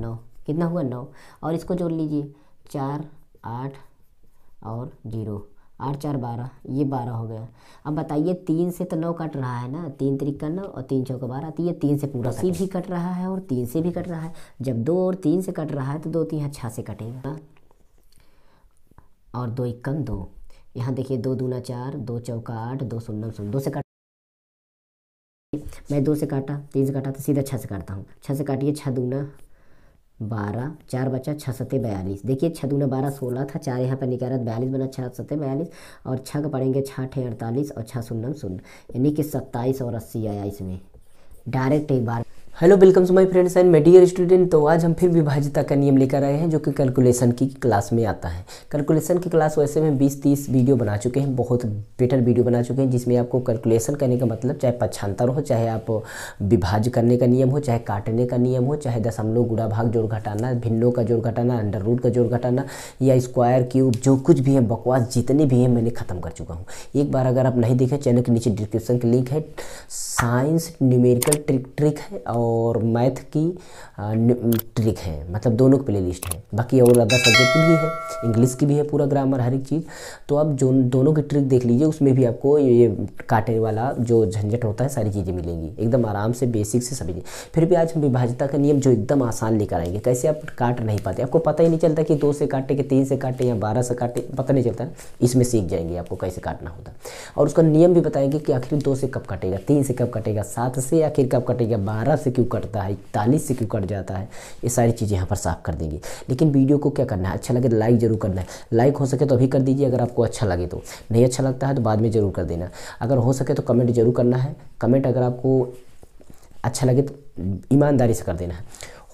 नौ कितना हुआ नौ और इसको जोड़ लीजिए चार आठ और जीरो आठ चार बारह ये बारह हो गया अब बताइए तीन से तो नौ कट रहा है ना तीन तरीका नौ और तीन चौका बारह तो ये तीन से पूरा सी भी कट रहा है और तीन से भी कट रहा है जब दो और तीन से कट रहा है तो दो तीन यहाँ छः से कटेगा और दो इक्कम दो यहाँ देखिए दो दूना चार दो चौका आठ दो सुन सुन दो से कट मैं दो से काटा तीन से काटा तो सीधा छः से काटता हूँ छः से काटिए छः दूना बारह चार बचा छः सत्ते बयालीस देखिए छः दूना बारह सोलह था चार यहाँ पर निकाला बयालीस बना छः सत्ते बयालीस और छः का पढ़ेंगे छः ठे अड़तालीस और छः शून्य शून्य यानी कि सत्ताईस और अस्सी आया इसमें डायरेक्ट एक बार hello welcome to my friends and मैं डियर स्टूडेंट तो आज हम फिर विभाजिता का नियम लेकर आए हैं जो कि कैलकुलेशन की क्लास में आता है कैलकुलेशन की क्लास वैसे में 20-30 वीडियो बना चुके हैं बहुत बेटर वीडियो बना चुके हैं जिसमें आपको कैलकुलेशन करने का मतलब चाहे पछांतर हो चाहे आप विभाज करने का नियम हो चाहे काटने का नियम हो चाहे दशमलव गुड़ा भाग जोड़ घटाना भिन्नों का जोड़ घटाना अंडर रूट का जोड़ घटाना या स्क्वायर क्यूब जो कुछ भी है बकवास जितने भी हैं मैंने ख़त्म कर चुका हूँ एक बार अगर आप नहीं देखें चैनल के नीचे डिस्क्रिप्शन की लिंक है साइंस न्यूमेरिकल ट्रिक ट्रिक है और और मैथ की ट्रिक है मतलब दोनों की प्ले लिस्ट है बाकी और अदर सब्जेक्ट भी है इंग्लिश की भी है पूरा ग्रामर हर एक चीज़ तो आप जो दोनों की ट्रिक देख लीजिए उसमें भी आपको ये काटने वाला जो झंझट होता है सारी चीज़ें मिलेंगी एकदम आराम से बेसिक से समझिए फिर भी आज हम विभाजता का नियम जो एकदम आसान लेकर आएंगे कैसे आप काट नहीं पाते आपको पता ही नहीं चलता कि दो से काटे कि तीन से काटे या बारह से काटे पता नहीं चलता इसमें सीख जाएंगे आपको कैसे काटना होता और उसका नियम भी बताएंगे कि आखिर दो से कब कटेगा तीन से कब कटेगा सात से आखिर कब कटेगा बारह से क्यों कटता है इकतालीस से क्यों कट जाता है ये सारी चीज़ें यहाँ पर साफ कर देंगे लेकिन वीडियो को क्या करना है अच्छा लगे तो लाइक ज़रूर करना है लाइक हो सके तो अभी कर दीजिए अगर आपको अच्छा लगे तो नहीं अच्छा लगता है तो बाद में ज़रूर कर देना अगर हो सके तो कमेंट ज़रूर करना है कमेंट अगर आपको अच्छा लगे तो ईमानदारी से कर देना है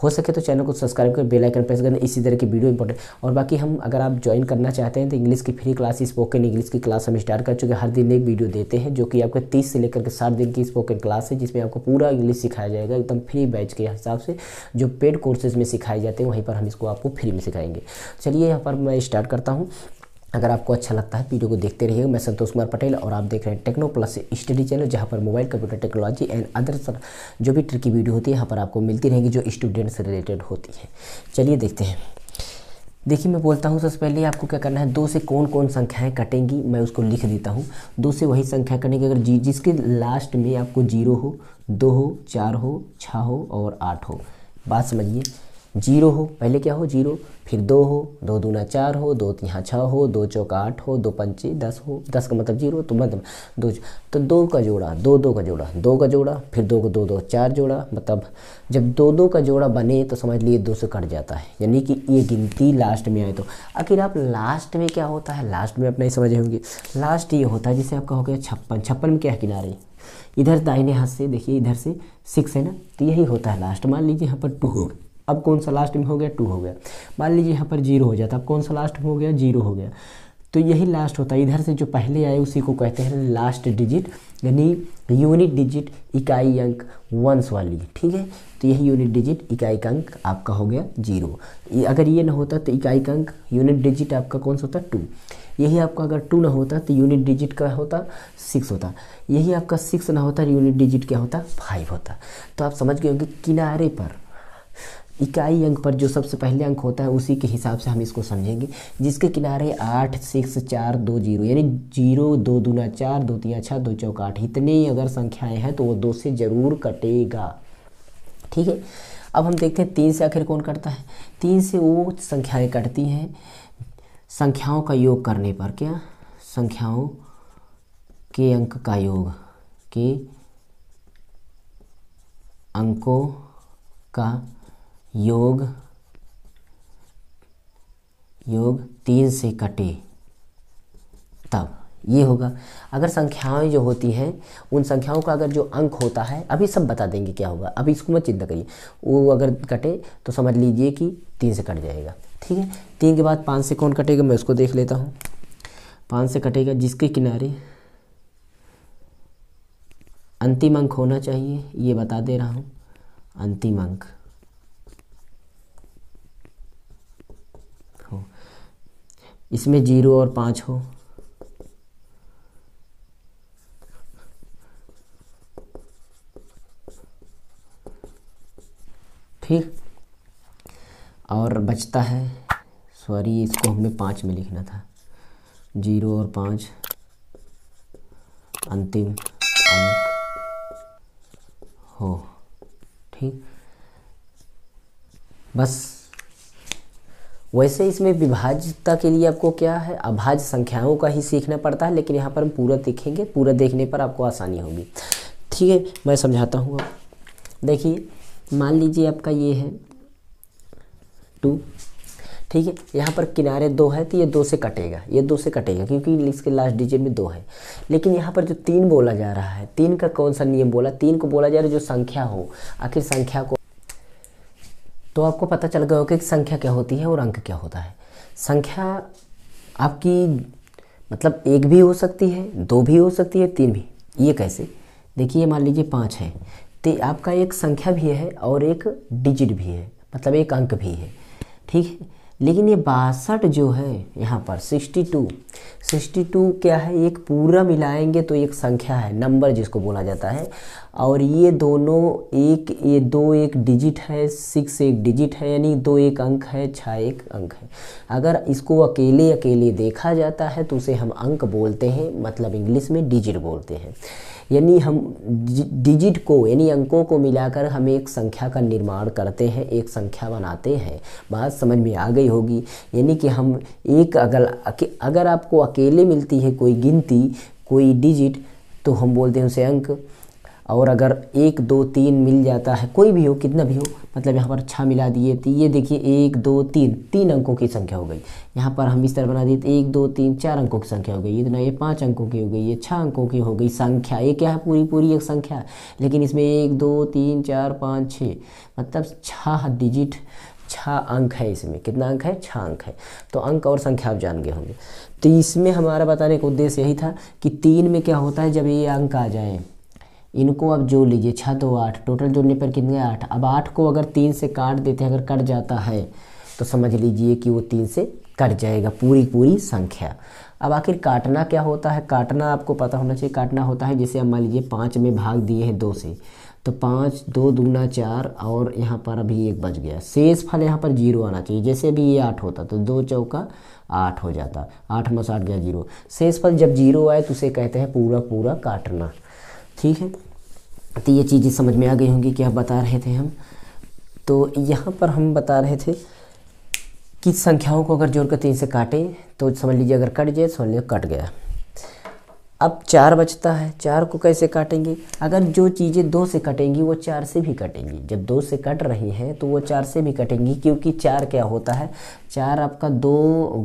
हो सके तो चैनल को सब्सक्राइब कर बेल आइकन प्रेस करना इसी तरह की वीडियो इंपॉर्टेंट और बाकी हम अगर आप ज्वाइन करना चाहते हैं तो इंग्लिश की फ्री क्लास स्पोकन इंग्लिश की क्लास हम स्टार्ट कर चुके हैं हर दिन एक वीडियो देते हैं जो कि आपको तीस से लेकर के साठ दिन की स्पोकन क्लास है जिसमें आपको पूरा इंग्लिश सिखाया जाएगा एकदम फ्री बैच के हिसाब से जो पेड कोर्सेज में सिखाए जाते हैं वहीं पर हम इसको आपको फ्री में सिखाएंगे चलिए यहाँ पर मैं स्टार्ट करता हूँ अगर आपको अच्छा लगता है वीडियो को देखते रहिएगा मैं संतोष कुमार पटेल और आप देख रहे हैं टेक्नो प्लस स्टडी चैनल जहाँ पर mobile computer technology and other जो भी ट्रिकी वीडियो होती है यहाँ पर आपको मिलती रहेगी जो स्टूडेंट से रिलेटेड होती है चलिए देखते हैं देखिए मैं बोलता हूँ सबसे पहले आपको क्या करना है दो से कौन कौन संख्याएँ कटेंगी मैं उसको लिख देता हूँ दो से वही संख्या कटेंगी अगर जी जिसके लास्ट में आपको जीरो हो दो हो चार हो छः हो और आठ हो बात समझिए जीरो हो पहले क्या हो जीरो फिर दो हो दो दूना चार हो दो यहाँ छः हो दो चौका आठ हो दो पंचे दस हो दस का मतलब जीरो तो मतलब दो तो दो का जोड़ा दो दो का जोड़ा दो का जोड़ा फिर दो को दो दो चार जोड़ा मतलब जब दो दो का जोड़ा बने तो समझ लिए दो से कट जाता है यानी कि ये गिनती लास्ट में आए तो आखिर आप लास्ट में क्या होता है लास्ट में आप नहीं समझे होंगे लास्ट ये होता है जिसे आप कहोगे छप्पन छप्पन में क्या किनारे इधर दाहिने हाथ से देखिए इधर से सिक्स है ना तो यही होता है लास्ट मान लीजिए यहाँ पर टू होगा अब कौन सा लास्ट में हो गया टू हो गया मान लीजिए यहाँ पर जीरो हो जाता अब कौन सा लास्ट में हो गया जीरो हो गया तो यही लास्ट होता है इधर से जो पहले आए उसी को कहते हैं लास्ट डिजिट यानी यूनिट डिजिट इकाई अंक वंस वाली ठीक है तो यही यूनिट डिजिट इकाई का अंक आपका हो गया जीरो अगर ये ना होता तो इकाई का अंक यूनिट डिजिट आपका कौन सा होता टू यही आपका अगर टू ना होता तो यूनिट डिजिट का होता सिक्स होता यही आपका सिक्स ना होता यूनिट तो डिजिट क्या होता फाइव होता तो आप समझ गए होंगे किनारे पर इकाई अंक पर जो सबसे पहले अंक होता है उसी के हिसाब से हम इसको समझेंगे जिसके किनारे आठ सिक्स चार दो जीरो यानी जीरो दो दूना चार दो तीन छः दो चौक आठ इतने अगर संख्याएं हैं तो वो दो से ज़रूर कटेगा ठीक है अब हम देखते हैं तीन से आखिर कौन कटता है तीन से वो संख्याएं कटती हैं संख्याओं का योग करने पर क्या संख्याओं के अंक का योग के अंकों का योग योग तीन से कटे तब ये होगा अगर संख्याएं जो होती हैं उन संख्याओं का अगर जो अंक होता है अभी सब बता देंगे क्या होगा अभी इसको मत चिंता करिए वो अगर कटे तो समझ लीजिए कि तीन से कट जाएगा ठीक है तीन के बाद पाँच से कौन कटेगा मैं उसको देख लेता हूँ पाँच से कटेगा जिसके किनारे अंतिम अंक होना चाहिए ये बता दे रहा हूँ अंतिम अंक इसमें जीरो और पाँच हो ठीक और बचता है सॉरी इसको हमें पाँच में लिखना था जीरो और पाँच अंतिम अंक हो ठीक बस वैसे इसमें विभाज्यता के लिए आपको क्या है अभाज्य संख्याओं का ही सीखना पड़ता है लेकिन यहाँ पर हम पूरा देखेंगे पूरा देखने पर आपको आसानी होगी ठीक है मैं समझाता हूँ देखिए मान लीजिए आपका ये है टू ठीक है यहाँ पर किनारे दो है तो ये दो से कटेगा ये दो से कटेगा क्योंकि इसके लास्ट डिजिट में दो है लेकिन यहाँ पर जो तीन बोला जा रहा है तीन का कौन सा नियम बोला तीन को बोला जा रहा है जो संख्या हो आखिर संख्या को तो आपको पता चल गया होगा कि संख्या क्या होती है और अंक क्या होता है संख्या आपकी मतलब एक भी हो सकती है दो भी हो सकती है तीन भी ये कैसे देखिए मान लीजिए पाँच है तो आपका एक संख्या भी है और एक डिजिट भी है मतलब एक अंक भी है ठीक है लेकिन ये बासठ जो है यहाँ पर सिक्सटी टू सिक्सटी टू क्या है एक पूरा मिलाएंगे तो एक संख्या है नंबर जिसको बोला जाता है और ये दोनों एक ये दो एक डिजिट है सिक्स एक डिजिट है यानी दो एक अंक है छः एक अंक है अगर इसको अकेले अकेले देखा जाता है तो उसे हम अंक बोलते हैं मतलब इंग्लिश में डिजिट बोलते हैं यानी हम डिजिट को यानी अंकों को मिलाकर हम एक संख्या का निर्माण करते हैं एक संख्या बनाते हैं बात समझ में आ गई होगी यानी कि हम एक अगर अगर आपको अकेले मिलती है कोई गिनती कोई डिजिट तो हम बोलते हैं उसे अंक और अगर एक दो तीन मिल जाता है कोई भी हो कितना भी हो मतलब यहाँ पर छः मिला दिए तो ये देखिए एक दो तीन तीन अंकों की संख्या हो गई यहाँ पर हम इस तरह बना दिए तो एक दो तीन चार अंकों की संख्या हो गई इतना ये तो पाँच अंकों की हो गई ये छः अंकों की हो गई संख्या ये क्या है पूरी पूरी एक संख्या लेकिन इसमें एक दो तीन चार पाँच छः मतलब छः डिजिट छः अंक है इसमें कितना अंक है छः अंक है तो अंक और संख्या आप जान गए होंगे तो इसमें हमारा बताने का उद्देश्य यही था कि तीन में क्या होता है जब ये अंक आ जाएँ इनको अब जोड़ लीजिए छः दो आठ टोटल जोड़ने पर कितने गए आठ अब आठ को अगर तीन से काट देते हैं अगर कट जाता है तो समझ लीजिए कि वो तीन से कट जाएगा पूरी पूरी संख्या अब आखिर काटना क्या होता है काटना आपको पता होना चाहिए काटना होता है जैसे अब मान लीजिए पाँच में भाग दिए हैं दो से तो पाँच दो दूना चार और यहाँ पर अभी एक बच गया शेष फल यहाँ पर जीरो आना चाहिए जैसे भी ये आठ होता तो दो चौका आठ हो जाता आठ मस आठ गया जीरो शेष फल जब जीरो आए तो उसे कहते हैं पूरा पूरा काटना ठीक है तो ये चीज़ें समझ में आ गई होंगी कि आप बता रहे थे हम तो यहाँ पर हम बता रहे थे कि संख्याओं को अगर जोड़कर तीन से काटें तो समझ लीजिए अगर कट जाए समझ लीजिए कट गया अब चार बचता है चार को कैसे काटेंगे अगर जो चीज़ें दो से कटेंगी वो चार से भी कटेंगी जब दो से कट रही हैं तो वो चार से भी कटेंगी क्योंकि चार क्या होता है चार आपका दो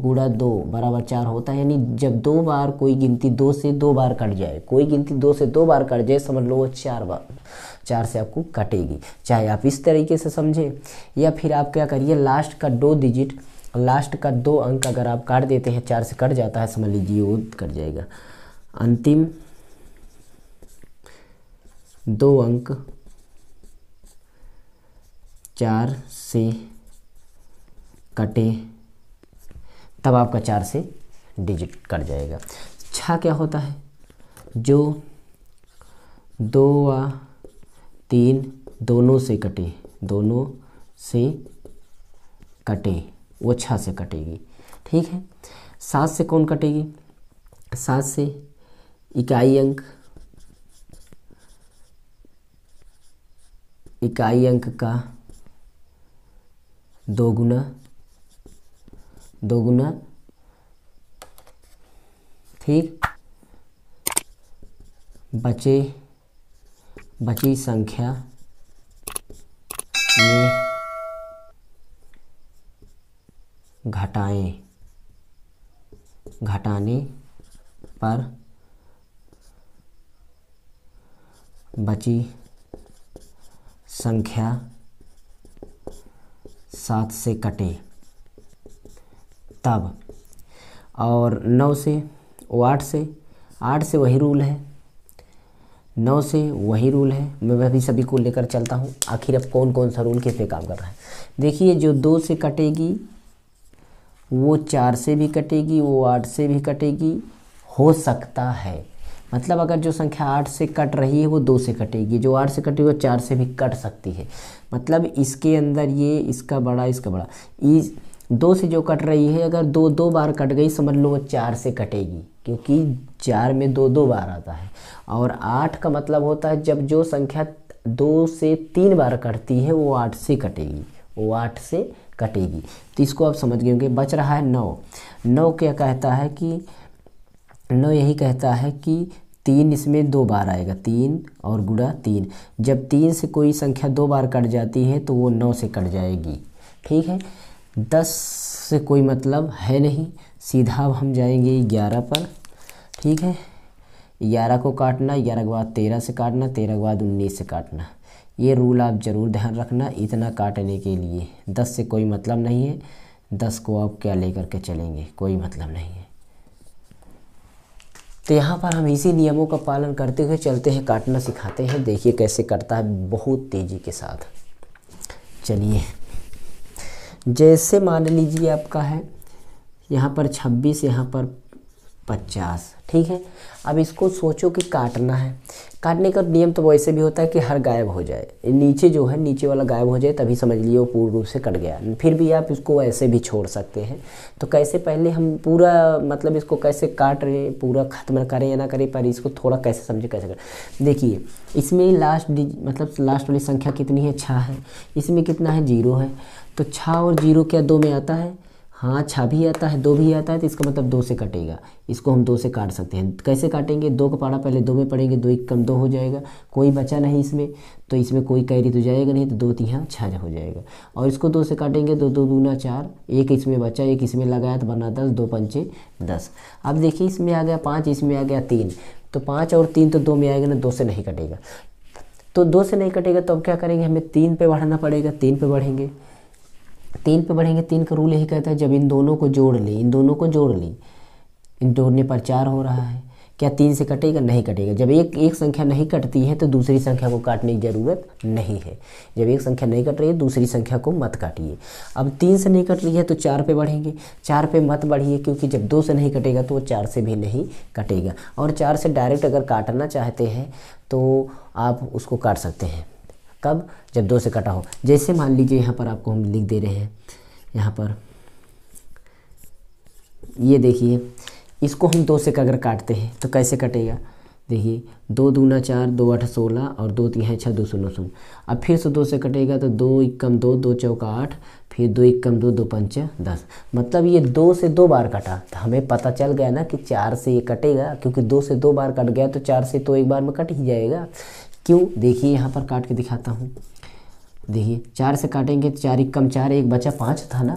गुड़ा दो बराबर चार होता है यानी जब दो बार कोई गिनती दो से दो बार कट जाए कोई गिनती दो से दो बार कट जाए समझ लो वो चार बार चार से आपको कटेगी चाहे आप इस तरीके से समझें या फिर आप क्या करिए लास्ट का दो डिजिट लास्ट का दो अंक अगर आप काट देते हैं चार से कट जाता है समझ लीजिए वो कट जाएगा अंतिम दो अंक चार से कटे तब आपका चार से डिजिट कट जाएगा छा क्या होता है जो दो व तीन दोनों से कटे दोनों से कटे वो छा से कटेगी ठीक है सात से कौन कटेगी सात से इकाई अंक इकाई अंक का दोगुना दोगुना ठीक फिर बचे बची संख्या में घटाएं घटाने पर बची संख्या सात से कटे तब और नौ से वो आठ से आठ से वही रूल है नौ से वही रूल है मैं अभी सभी को लेकर चलता हूँ आखिर अब कौन कौन सा रूल किस पे काम कर रहा है देखिए जो दो से कटेगी वो चार से भी कटेगी वो आठ से भी कटेगी हो सकता है मतलब अगर जो संख्या आठ से कट रही है वो दो से कटेगी जो आठ से कटेगी वो चार से भी कट सकती है मतलब इसके अंदर ये इसका बड़ा इसका बड़ा इस दो से जो कट रही है अगर दो दो बार कट गई समझ लो वो चार से कटेगी क्योंकि चार में दो दो बार आता है और आठ का मतलब होता है जब जो संख्या दो से तीन बार कटती है वो आठ से कटेगी वो आठ से कटेगी तो इसको आप समझ गए होंगे बच रहा है नौ नौ क्या कहता है कि नौ यही कहता है कि तीन इसमें दो बार आएगा तीन और गुड़ा तीन जब तीन से कोई संख्या दो बार कट जाती है तो वो नौ से कट जाएगी ठीक है दस से कोई मतलब है नहीं सीधा अब हम जाएंगे ग्यारह पर ठीक है ग्यारह को काटना ग्यारह के बाद तेरह से काटना तेरह के बाद उन्नीस से काटना ये रूल आप ज़रूर ध्यान रखना इतना काटने के लिए दस से कोई मतलब नहीं है दस को आप क्या लेकर के चलेंगे कोई मतलब नहीं है तो यहाँ पर हम इसी नियमों का पालन करते हुए चलते हैं काटना सिखाते हैं देखिए कैसे करता है बहुत तेज़ी के साथ चलिए जैसे मान लीजिए आपका है यहाँ पर 26 यहाँ पर पचास ठीक है अब इसको सोचो कि काटना है काटने का नियम तो वैसे भी होता है कि हर गायब हो जाए नीचे जो है नीचे वाला गायब हो जाए तभी समझ लिए वो पूर्ण रूप से कट गया फिर भी आप इसको ऐसे भी छोड़ सकते हैं तो कैसे पहले हम पूरा मतलब इसको कैसे काट रहे पूरा ख़त्म करें या ना करें पर इसको थोड़ा कैसे समझे कैसे करें देखिए इसमें लास्ट मतलब लास्ट वाली संख्या कितनी है छः है इसमें कितना है जीरो है तो छः और जीरो क्या दो में आता है हाँ छा भी आता है दो भी आता है तो इसका मतलब दो से कटेगा इसको हम दो से काट सकते हैं कैसे काटेंगे दो का पारा पहले दो में पड़ेंगे दो एक कम दो हो जाएगा कोई बचा नहीं इसमें तो इसमें कोई कैरी तो जाएगा नहीं तो दो तीन छः हो जाएगा और इसको दो से काटेंगे तो दो दूना चार एक इसमें बचा एक इसमें लगाया तो बना दस दो पंचे दस अब देखिए इसमें आ गया पाँच इसमें आ गया तीन तो पाँच और तीन तो दो में आएगा ना दो से नहीं कटेगा तो दो से नहीं कटेगा तो अब क्या करेंगे हमें तीन पे बढ़ाना पड़ेगा तीन पे बढ़ेंगे तीन पे बढ़ेंगे तीन का रूल यही कहता है जब इन दोनों को जोड़ लें इन दोनों को जोड़ लें इन जोड़ने पर चार हो रहा है क्या तीन से कटेगा नहीं कटेगा जब एक एक संख्या नहीं कटती है तो दूसरी संख्या को काटने की ज़रूरत नहीं है जब एक संख्या नहीं कट रही है दूसरी संख्या को मत काटिए अब तीन से नहीं कट रही है तो चार पे बढ़ेंगे चार पे मत बढ़िए क्योंकि जब दो से नहीं कटेगा तो वो चार से भी नहीं कटेगा और चार से डायरेक्ट अगर काटना चाहते हैं तो आप उसको काट सकते हैं कब जब दो से कटा हो जैसे मान लीजिए यहाँ पर आपको हम लिख दे रहे हैं यहाँ पर ये देखिए इसको हम दो से अगर काटते हैं तो कैसे कटेगा देखिए दो दूना चार दो आठ सोलह और दो है छः दो नौ सौ अब फिर से दो से कटेगा तो दो इक्कम दो दो चौका आठ फिर दो इक्कम दो दो पंच दस मतलब ये दो से दो बार कटा तो हमें पता चल गया ना कि चार से ये कटेगा क्योंकि दो से दो बार कट गया तो चार से तो एक बार में कट ही जाएगा क्यों देखिए यहाँ पर काट के दिखाता हूँ देखिए चार से काटेंगे तो चार एक कम चार एक बचा पाँच था ना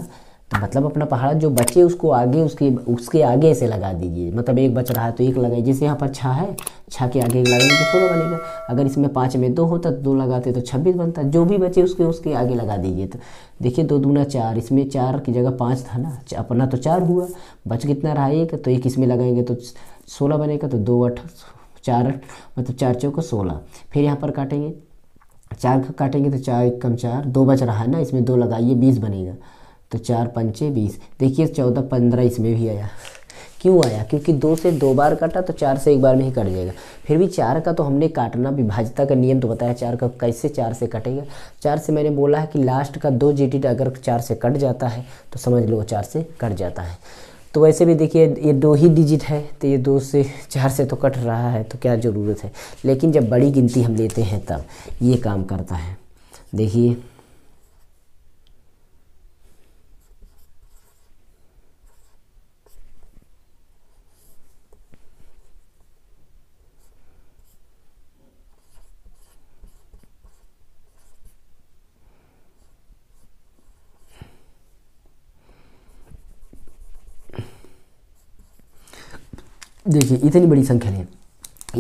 तो मतलब अपना पहाड़ा जो बचे उसको आगे उसके उसके आगे से लगा दीजिए मतलब एक बच रहा है तो एक लगाइए जैसे यहाँ पर छः है छः के आगे एक लगाएंगे तो सोलह बनेगा अगर इसमें पाँच में दो होता तो दो लगाते तो छब्बीस बनता जो भी बचे उसके उसके आगे लगा दीजिए तो देखिए दो दूना चार इसमें चार की जगह पाँच था ना अपना तो चार हुआ बच कितना रहा एक तो एक इसमें लगाएंगे तो सोलह बनेगा तो दो अठ चार मतलब चार चौक सोलह फिर यहाँ पर काटेंगे चार का काटेंगे तो चार एक कम चार दो बच रहा है ना इसमें दो लगाइए बीस बनेगा तो चार पंचे बीस देखिए चौदह पंद्रह इसमें भी आया क्यों आया क्योंकि दो से दो बार काटा तो चार से एक बार में ही कट जाएगा फिर भी चार का तो हमने काटना विभाजता का नियम तो बताया चार का कैसे चार से कटेगा चार से मैंने बोला है कि लास्ट का दो जी अगर चार से कट जाता है तो समझ लो चार से कट जाता है तो वैसे भी देखिए ये दो ही डिजिट है तो ये दो से चार से तो कट रहा है तो क्या ज़रूरत है लेकिन जब बड़ी गिनती हम लेते हैं तब ये काम करता है देखिए देखिए इतनी बड़ी संख्या है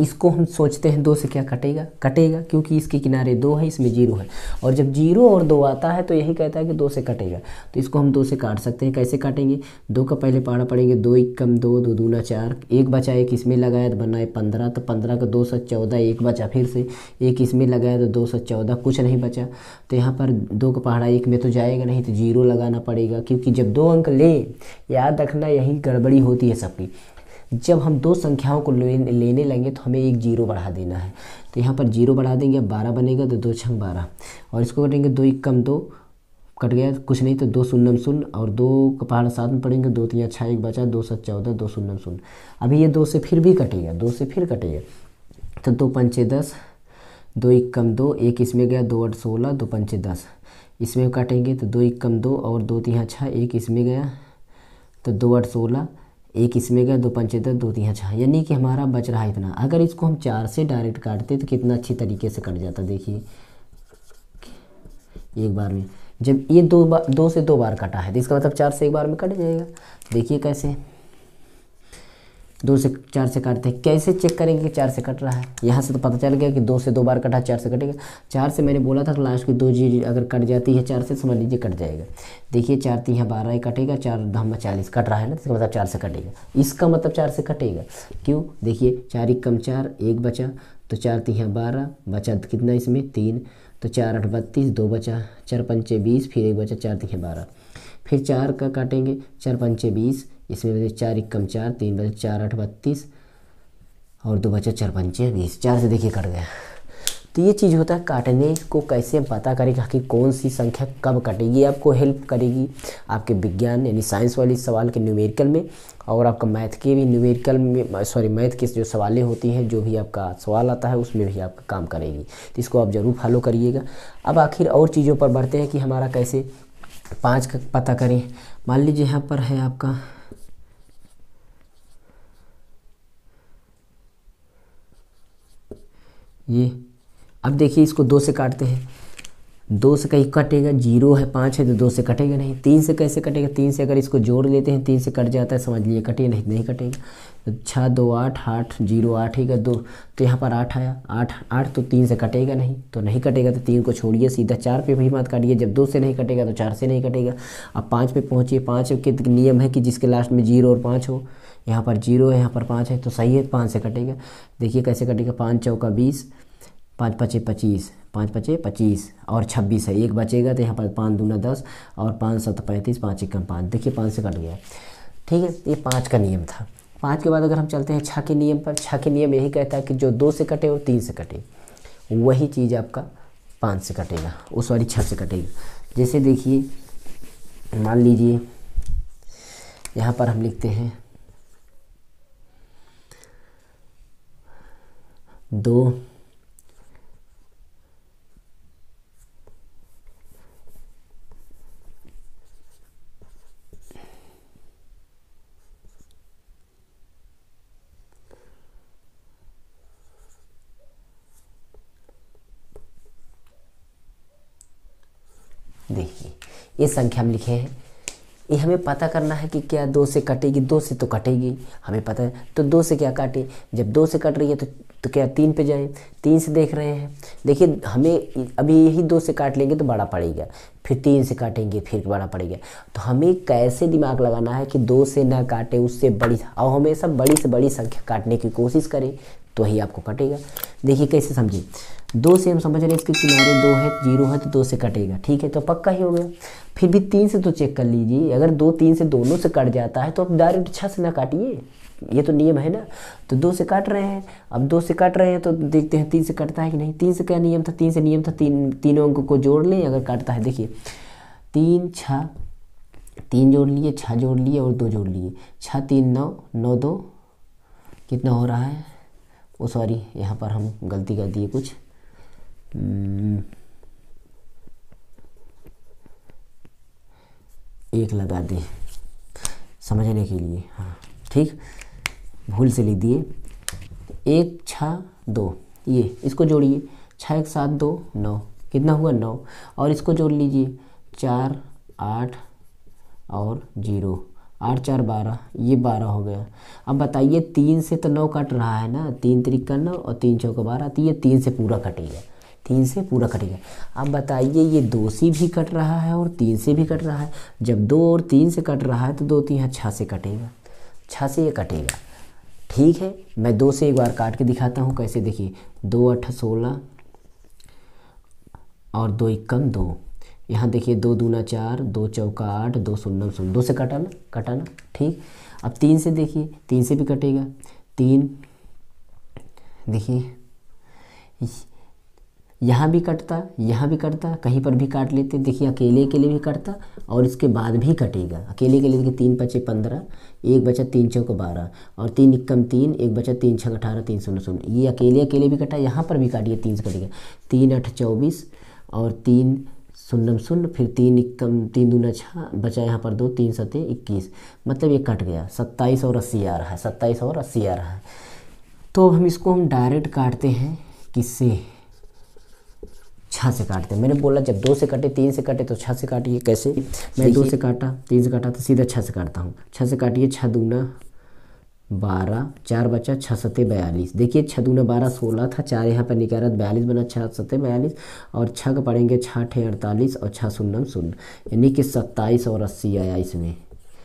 इसको हम सोचते हैं दो से क्या कटेगा कटेगा क्योंकि इसके किनारे दो है इसमें जीरो है और जब जीरो और दो आता है तो यही कहता है कि दो से कटेगा तो इसको हम दो से काट सकते हैं कैसे काटेंगे दो का पहले पाड़ा पड़ेंगे दो एक कम दो दो दूना चार एक बचा एक इसमें लगाया तो बनाए पंद्रह तो पंद्रह का दो सौ चौदह एक बचा फिर से एक इसमें लगाया तो दो सौ चौदह कुछ नहीं बचा तो यहाँ पर दो का पहाड़ा एक में तो जाएगा नहीं तो जीरो लगाना पड़ेगा क्योंकि जब दो अंक लें याद रखना यही गड़बड़ी होती है सबकी जब हम दो संख्याओं को लेने लगेंगे तो हमें एक जीरो बढ़ा देना है तो यहाँ पर जीरो बढ़ा देंगे अब बारह बनेगा तो दो छंग बारह और इसको करेंगे दो एक कम दो कट गया कुछ नहीं तो दो शून्य शून्य और दो का पहाड़ साथ में पड़ेंगे दो तीन छः एक बचा दो सत चौदह दो शून्य शून्य अभी ये दो से फिर भी कटेगा दो से फिर कटेगा तो दो पंचे दस दो एक कम दो एक इसमें गया दो आठ सोलह दो पंचे दस इसमें काटेंगे तो दो एक कम दो और दो तीन छः एक इसमें गया तो दो आठ सोलह एक इसमें गया दो पंचे दस दो दिया छः यानी कि हमारा बच रहा है इतना अगर इसको हम चार से डायरेक्ट काटते तो कितना अच्छी तरीके से कट जाता देखिए एक बार में जब ये दो बार दो से दो बार कटा है तो इसका मतलब चार से एक बार में कट जाएगा देखिए कैसे दो से चार से काटते हैं कैसे चेक करेंगे कि चार से कट रहा है यहाँ से तो पता चल गया कि दो से दो बार कटा चार से कटेगा चार से मैंने बोला था लास्ट की दो जी अगर कट जाती है चार से तो समझ लीजिए कट जाएगा देखिए चार तीन यहाँ बारह कटेगा चार धाम चालीस कट रहा है ना तो इसका मतलब चार से कटेगा इसका मतलब चार से कटेगा क्यों देखिए चार एक कम चार एक बचा तो चार तीन बारह बचा तो कितना इसमें तीन तो चार आठ बत्तीस दो बचा चार पंचे बीस फिर एक बचा चार तीन बारह फिर चार का काटेंगे चार पंचे बीस इसमें बचे चार एक कम चार तीन बजे चार आठ बत्तीस और दो बचे चार पंचे बीस चार से देखिए कट गया तो ये चीज़ होता है काटने को कैसे पता करेगा कि कौन सी संख्या कब कटेगी आपको हेल्प करेगी आपके विज्ञान यानी साइंस वाले सवाल के न्यूमेरिकल में और आपका मैथ के भी न्यूमेरिकल में सॉरी मैथ के जो सवालें होती हैं जो भी आपका सवाल आता है उसमें भी आपका काम करेगी तो इसको आप ज़रूर फॉलो करिएगा अब आखिर और चीज़ों पर बढ़ते हैं कि हमारा कैसे पाँच का पता करें मान लीजिए यहाँ पर है आपका ये अब देखिए इसको दो से काटते हैं दो से कहीं कटेगा जीरो है पाँच है तो दो से कटेगा नहीं तीन से कैसे कटेगा तीन से अगर इसको जोड़ लेते हैं तीन से कट जाता है समझ लीजिए कटेगा नहीं नहीं कटेगा तो छः दो आठ आठ जीरो आठ ही का दो तो यहाँ पर आठ आया आठ आठ तो तीन से कटेगा नहीं तो नहीं कटेगा तो तीन को छोड़िए सीधा चार पे भी मत काटिए जब दो से नहीं कटेगा तो चार से नहीं कटेगा अब पाँच पे पहुँचिए पाँच के तो नियम है कि जिसके लास्ट में जीरो और पाँच हो यहाँ पर जीरो है यहाँ पर पाँच है तो सही है पाँच से कटेगा देखिए कैसे कटेगा पाँच चौका बीस पाँच पचे पच्चीस पाँच पचे पच्चीस और छब्बीस है एक बचेगा तो यहाँ पर पाँच दूना दस और पाँच सत पैंतीस पाँच एक कम पाँच देखिए पाँच से कट गया ठीक है ये पाँच का नियम था पाँच के बाद अगर हम चलते हैं छः के नियम पर छः के नियम यही कहता है कि जो दो से कटे और तीन से कटे वही चीज़ आपका पाँच से कटेगा वो सॉरी छः से कटेगा जैसे देखिए मान लीजिए यहाँ पर हम लिखते हैं दो ये संख्या हम लिखे हैं ये हमें पता करना है कि क्या दो से कटेगी दो से तो कटेगी हमें पता है तो दो से क्या काटे जब दो से कट रही है तो तो क्या तीन पे जाएं तीन से देख रहे हैं देखिए हमें अभी यही दो से काट लेंगे तो बड़ा पड़ेगा फिर तीन से काटेंगे फिर बड़ा पड़ेगा तो हमें कैसे दिमाग लगाना है कि दो से ना काटे उससे बड़ी और हमेशा बड़ी से बड़ी संख्या काटने की कोशिश करें तो ही आपको कटेगा देखिए कैसे समझिए दो से हम समझ रहे हैं इसके किनारे दो है जीरो है तो दो से कटेगा ठीक है तो पक्का ही हो गया फिर भी तीन से तो चेक कर लीजिए अगर दो तीन से दोनों से कट जाता है तो आप डायरेक्ट छः से ना काटिए ये तो नियम है ना तो दो से काट रहे हैं अब दो से काट रहे हैं तो देखते हैं तीन से कटता है कि नहीं तीन से क्या नियम था तीन से नियम था तीन तीनों अंकों को जोड़ लें अगर काटता है देखिए तीन छः तीन जोड़ लिए छः जोड़ लिए और दो जोड़ लिए छः तीन नौ नौ दो कितना हो रहा है ओ सॉरी यहाँ पर हम गलती कर दिए कुछ हम्म। एक लगा दें समझने के लिए हाँ ठीक भूल से लिख दिए एक छः दो ये इसको जोड़िए छः एक सात दो नौ कितना हुआ नौ और इसको जोड़ लीजिए चार आठ और जीरो आठ चार बारह ये बारह हो गया अब बताइए तीन से तो नौ कट रहा है ना तीन तरीक का नौ और तीन चौका बारह तो ये तीन से पूरा कटेगा तीन से पूरा कटेगा अब बताइए ये दो से भी कट रहा है और तीन से भी कट रहा है जब दो और तीन से कट रहा है तो दो तीन हाँ, छः से कटेगा छः से ये कटेगा ठीक है मैं दो से एक बार काट के दिखाता हूँ कैसे देखिए दो अठ सोलह और दो इक्कम दो यहाँ देखिए दो दूना चार दो चौका आठ दो शून्य शून्य दो से कटाना कटाना ठीक अब तीन से देखिए तीन से भी कटेगा तीन देखिए यहाँ भी कटता यहाँ भी कटता कहीं पर भी काट लेते देखिए अकेले के लिए भी कटता और इसके बाद भी कटेगा अकेले के लिए देखिए तीन पचे पंद्रह एक बचा तीन चौक बारह और तीन इक्कम तीन एक बचा तीन छः अठारह तीन शून्य शून्य ये अकेले अकेले भी कटा यहाँ पर भी काटिए तीन से कटेगा तीन आठ चौबीस और तीन शून्य शून्य फिर तीन इक्कम तीन दूना छः बचा यहाँ पर दो तीन सते इक्कीस मतलब ये कट गया सत्ताईस और अस्सी आ रहा है सत्ताईस और अस्सी आ रहा है तो हम इसको हम डायरेक्ट काटते हैं किससे छः से काटते हैं मैंने बोला जब दो से काटे तीन से काटे तो छः से काटिए कैसे मैं दो से काटा तीन से काटा तो सीधा छः से काटता हूँ छः से काटिए छः दूना बारह चार बचा छः सत्ते बयालीस देखिए छः दूना बारह सोलह था चार यहाँ पर निकाला बयालीस बना छः सत्ते बयालीस और छः का पढ़ेंगे छः अठे अड़तालीस और छः शून्य शून्य यानी कि सत्ताईस और अस्सी आया इसमें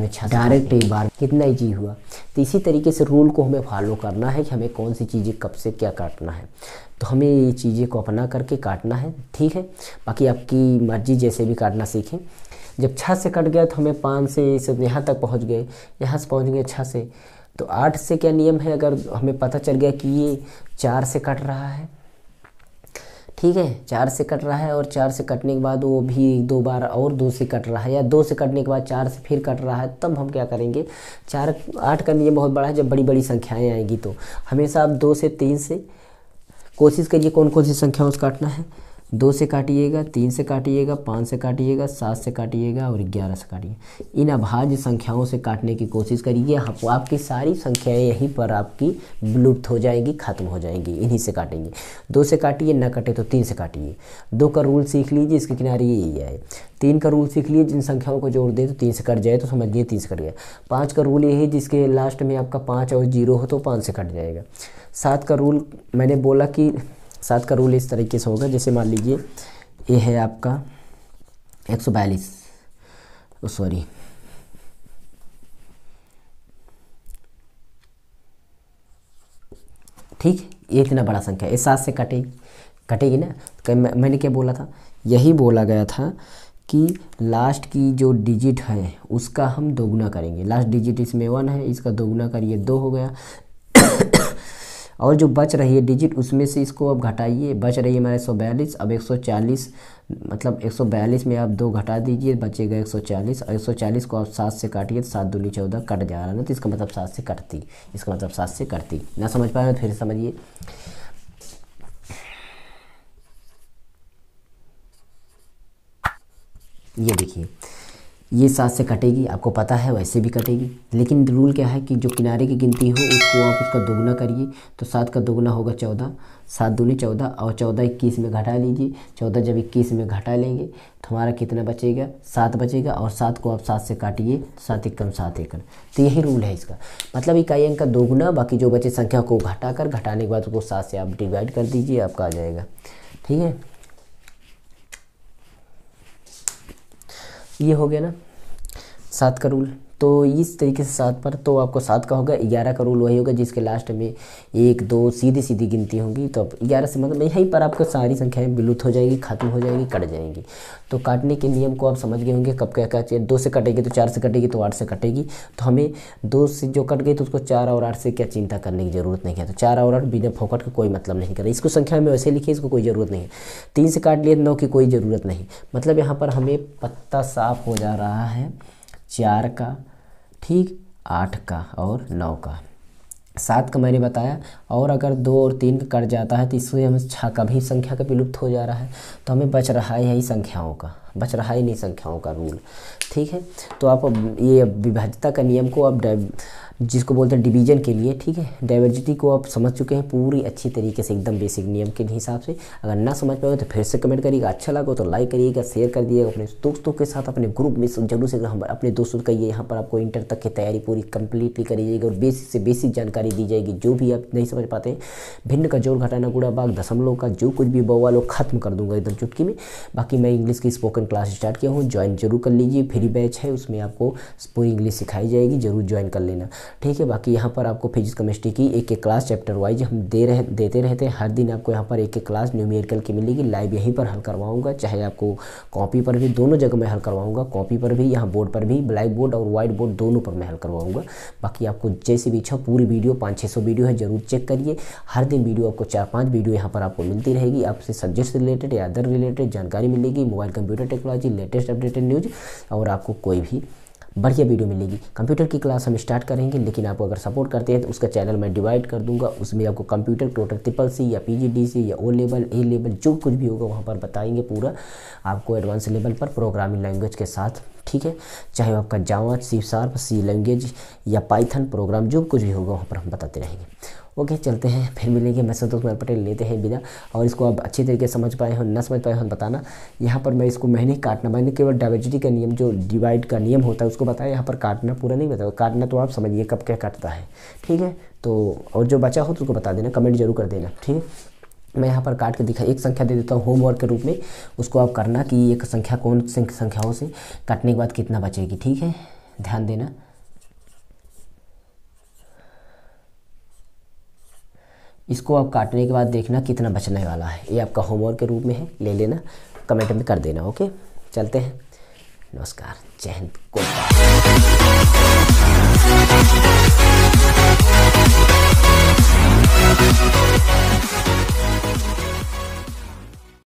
डायरेक्ट एक बार कितना इजी हुआ तो इसी तरीके से रूल को हमें फॉलो करना है कि हमें कौन सी चीज़ें कब से क्या काटना है तो हमें ये चीज़ें को अपना करके काटना है ठीक है बाकी आपकी मर्जी जैसे भी काटना सीखें जब छः से कट गया तो हमें पाँच से सब यहाँ तक पहुँच गए यहाँ से पहुँच गए छः से तो आठ से क्या नियम है अगर हमें पता चल गया कि ये चार से कट रहा है ठीक है चार से कट रहा है और चार से कटने के बाद वो भी एक दो बार और दो से कट रहा है या दो से कटने के बाद चार से फिर कट रहा है तब हम क्या करेंगे चार आठ का नियम बहुत बड़ा है जब बड़ी बड़ी संख्याएं आएंगी तो हमेशा आप दो से तीन से कोशिश करिए कौन कौन सी संख्याओं से काटना है दो से काटिएगा तीन से काटिएगा पाँच से काटिएगा सात से काटिएगा और ग्यारह से काटिए इन अभाज्य संख्याओं से काटने की कोशिश करिए आप, आपकी सारी संख्याएं यहीं पर आपकी विलुप्त हो जाएंगी खत्म हो जाएंगी इन्हीं से काटेंगे दो से काटिए ना कटे तो तीन से काटिए दो का रूल सीख लीजिए इसके किनारे यही आए तीन का रूल सीख लिए जिन संख्याओं को जोड़ दे तो तीन से कट जाए तो समझिए तीन से कट गया पाँच का रूल यही जिसके लास्ट में आपका पाँच और जीरो हो तो पाँच से कट जाएगा सात का रूल मैंने बोला कि सात का रूल इस तरीके से होगा जैसे मान लीजिए ये है आपका एक सौ बयालीस सॉरी ठीक ये इतना बड़ा संख्या है इस सात से कटेगी कटेगी ना तो मैंने क्या बोला था यही बोला गया था कि लास्ट की जो डिजिट है उसका हम दोगुना करेंगे लास्ट डिजिट इसमें वन है इसका दोगुना करिए दो हो गया और जो बच रही है डिजिट उसमें से इसको अब घटाइए बच रही है हमारे सौ बयालीस अब एक सौ चालीस मतलब एक सौ बयालीस में आप दो घटा दीजिए बचेगा एक सौ चालीस और एक सौ चालीस को आप सात से काटिए तो सात दूनी चौदह कट जा रहा है ना तो इसका मतलब सात से कटती इसका मतलब सात से कटती ना समझ पाए तो फिर समझिए ये देखिए ये सात से कटेगी आपको पता है वैसे भी कटेगी लेकिन रूल क्या है कि जो किनारे की गिनती हो उसको आप उसका दोगुना करिए तो सात का दोगुना होगा चौदह सात दूनी चौदह और चौदह इक्कीस में घटा लीजिए चौदह जब इक्कीस में घटा लेंगे तो हमारा कितना बचेगा सात बचेगा और सात को आप सात से काटिए सात एक कम सात एकड़ तो यही रूल है इसका मतलब इकाई अंक का दोगुना बाकी जो बचे संख्या को घटा कर घटाने के बाद उसको सात से आप डिवाइड कर दीजिए आपका आ जाएगा ठीक है ये हो गया ना सात का रूल तो इस तरीके से सात पर तो आपको सात का होगा ग्यारह का रूल वही होगा जिसके लास्ट में एक दो सीधी सीधी गिनती होगी तो आप ग्यारह से मतलब यहीं पर आपको सारी संख्याएं विलुप्त हो जाएगी खत्म हो जाएगी कट जाएंगी तो काटने के नियम को आप समझ गए होंगे कब क्या क्या चाहिए दो से कटेगी तो चार से कटेगी तो आठ से कटेगी तो हमें दो से जो कट गई तो उसको चार और आठ से क्या चिंता करने की ज़रूरत नहीं है तो चार और आठ बिना फोकट का कोई मतलब नहीं करें इसको संख्या में वैसे लिखिए इसको कोई ज़रूरत नहीं है तीन से काट लिए नौ की कोई ज़रूरत नहीं मतलब यहाँ पर हमें पत्ता साफ हो जा रहा है चार का ठीक आठ का और नौ का सात का मैंने बताया और अगर दो और तीन का कट जाता है तो इससे हमें छः का भी संख्या का विलुप्त हो जा रहा है तो हमें बच रहा है यही संख्याओं का बच रहा ही नहीं संख्याओं का रूल ठीक है तो आप ये विभाज्यता का नियम को आप जिसको बोलते हैं डिवीजन के लिए ठीक है डाइवर्सिटी को आप समझ चुके हैं पूरी अच्छी तरीके से एकदम बेसिक नियम के हिसाब से अगर ना समझ पाए तो फिर से कमेंट करिएगा अच्छा लगा तो लाइक करिएगा शेयर कर दिएगा अपने दोस्तों के साथ अपने ग्रुप में जरूर से हम अपने दोस्तों का ये यहाँ पर आपको इंटर तक की तैयारी पूरी कंप्लीटली करी जाएगी और बेसिक से बेसिक जानकारी दी जाएगी जो भी आप नहीं समझ पाते भिन्न का जोर घटाना गुड़ा बाग दशमलव का जो कुछ भी बवा लोग खत्म कर दूंगा एकदम चुटकी में बाकी मैं इंग्लिश की स्पोकन क्लास स्टार्ट किया हूँ ज्वाइन जरूर कर लीजिए फ्री बैच है उसमें आपको पूरी इंग्लिश सिखाई जाएगी जरूर ज्वाइन कर लेना ठीक है बाकी यहाँ पर आपको फिजिक्स केमिस्ट्री की एक एक क्लास चैप्टर वाइज हम दे रहे देते रहते हैं हर दिन आपको यहाँ पर एक एक क्लास न्यूमेरिकल की मिलेगी लाइव यहीं पर हल करवाऊँगा चाहे आपको कॉपी पर भी दोनों जगह मैं हल करवाऊँगा कॉपी पर भी यहाँ बोर्ड पर भी ब्लैक बोर्ड और व्हाइट बोर्ड दोनों पर मैं हल करवाऊँगा बाकी आपको जैसी भी इच्छा पूरी वीडियो पाँच छः सौ वीडियो है ज़रूर चेक करिए हर दिन वीडियो आपको चार पाँच वीडियो यहाँ पर आपको मिलती रहेगी आपसे सब्जेक्ट रिलेटेड या अदर रिलेटेड जानकारी मिलेगी mobile computer technology latest updated news और आपको कोई भी बढ़िया वीडियो मिलेगी कंप्यूटर की क्लास हम स्टार्ट करेंगे लेकिन आपको अगर सपोर्ट करते हैं तो उसका चैनल मैं डिवाइड कर दूंगा उसमें आपको कंप्यूटर टोटल ट्रिपल सी या पीजीडीसी या ओ लेवल ए लेवल जो कुछ भी होगा वहाँ पर बताएंगे पूरा आपको एडवांस लेवल पर प्रोग्रामिंग लैंग्वेज के साथ ठीक है चाहे आपका Java C sharp C language या पाइथन प्रोग्राम जो कुछ भी होगा वहाँ पर हम बताते रहेंगे ओके चलते हैं फिर मिलेंगे मैं संतोष कुमार पटेल लेते हैं बिना और इसको आप अच्छी तरीके से समझ पाए हो ना समझ पाए हो बताना यहाँ पर मैं इसको मैं नहीं काटना मैंने केवल डाइवर्सिटी का नियम जो डिवाइड का नियम होता है उसको बताया यहाँ पर काटना पूरा नहीं बताया काटना तो आप समझिए कब क्या काटता है ठीक है तो और जो बचा हो तो उसको बता देना कमेंट जरूर कर देना ठीक है मैं यहाँ पर काट के दिखा एक संख्या दे देता हूँ होमवर्क के रूप में उसको आप करना कि एक संख्या कौन संख्याओं से काटने के बाद कितना बचेगी ठीक है ध्यान देना इसको आप काटने के बाद देखना कितना बचने वाला है ये आपका होमवर्क के रूप में है ले लेना कमेंट में कर देना ओके चलते हैं नमस्कार जय हिंद गोपाल